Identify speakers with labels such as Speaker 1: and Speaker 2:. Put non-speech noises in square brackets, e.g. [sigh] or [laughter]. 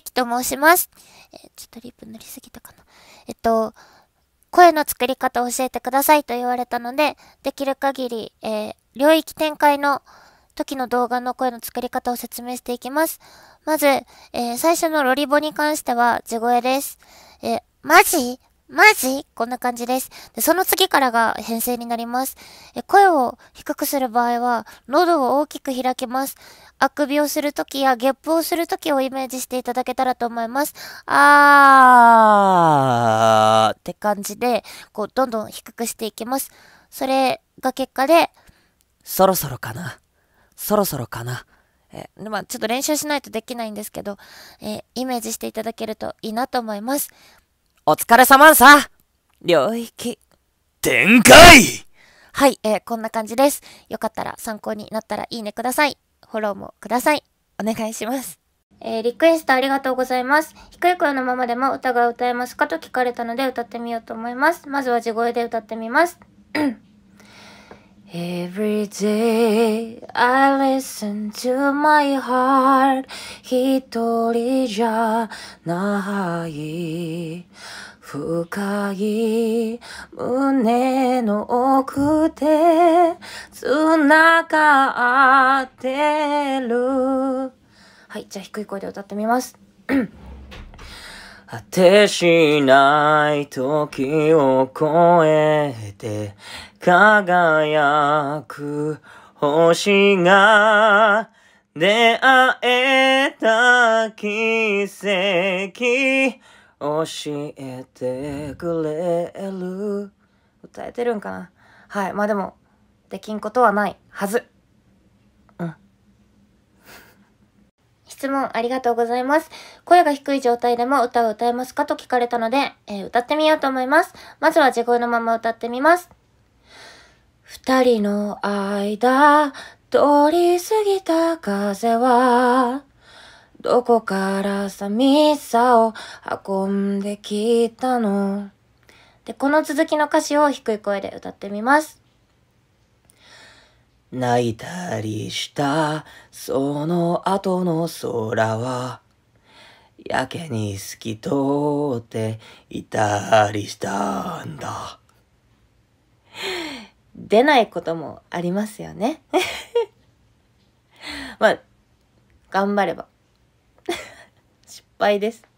Speaker 1: 関と申します。えー、ちょっとリップ塗りすぎたかな。えっと、声の作り方を教えてくださいと言われたので、できる限り、えー、領域展開の時の動画の声の作り方を説明していきます。まず、えー、最初のロリボに関しては、地声です。えー、マジマジこんな感じです。で、その次からが編成になります。え、声を低くする場合は、喉を大きく開けます。あくびをするときや、ゲップをするときをイメージしていただけたらと思います。あーって感じで、こう、どんどん低くしていきます。それが結果で、
Speaker 2: そろそろかな。そろそろかな。
Speaker 1: えまあ、ちょっと練習しないとできないんですけど、えイメージしていただけるといいなと思います。
Speaker 2: お疲れ様さ領域。
Speaker 3: 展開
Speaker 1: はい、えー、こんな感じです。よかったら参考になったらいいねください。フォローもください。お願いします。えー、リクエストありがとうございます。低い声のままでも歌が歌えますかと聞かれたので歌ってみようと思います。まずは地声で歌ってみます。
Speaker 2: Every day I listen to my heart 一人じゃない深い胸の奥で繋がってるはい、じゃあ低い声で歌ってみます。
Speaker 3: 果てしない時を超えて輝く星が出会えた奇跡教えてくれ
Speaker 2: る歌えてるんかなはい。まあでも、できんことはないはず。
Speaker 1: 質問ありがとうございます。声が低い状態でも歌を歌えますかと聞かれたので、えー、歌ってみようと思います。まずは
Speaker 2: 自声のまま歌ってみます。二人の間、通り過ぎた風は、どこから寂しさを運んできたので、この
Speaker 1: 続きの歌詞を低い声で歌ってみます。
Speaker 2: 泣いたりしたその後の空はやけに透き通っていたりしたんだ出ないこともありますよね [laughs] まあ頑張れば [laughs] 失敗です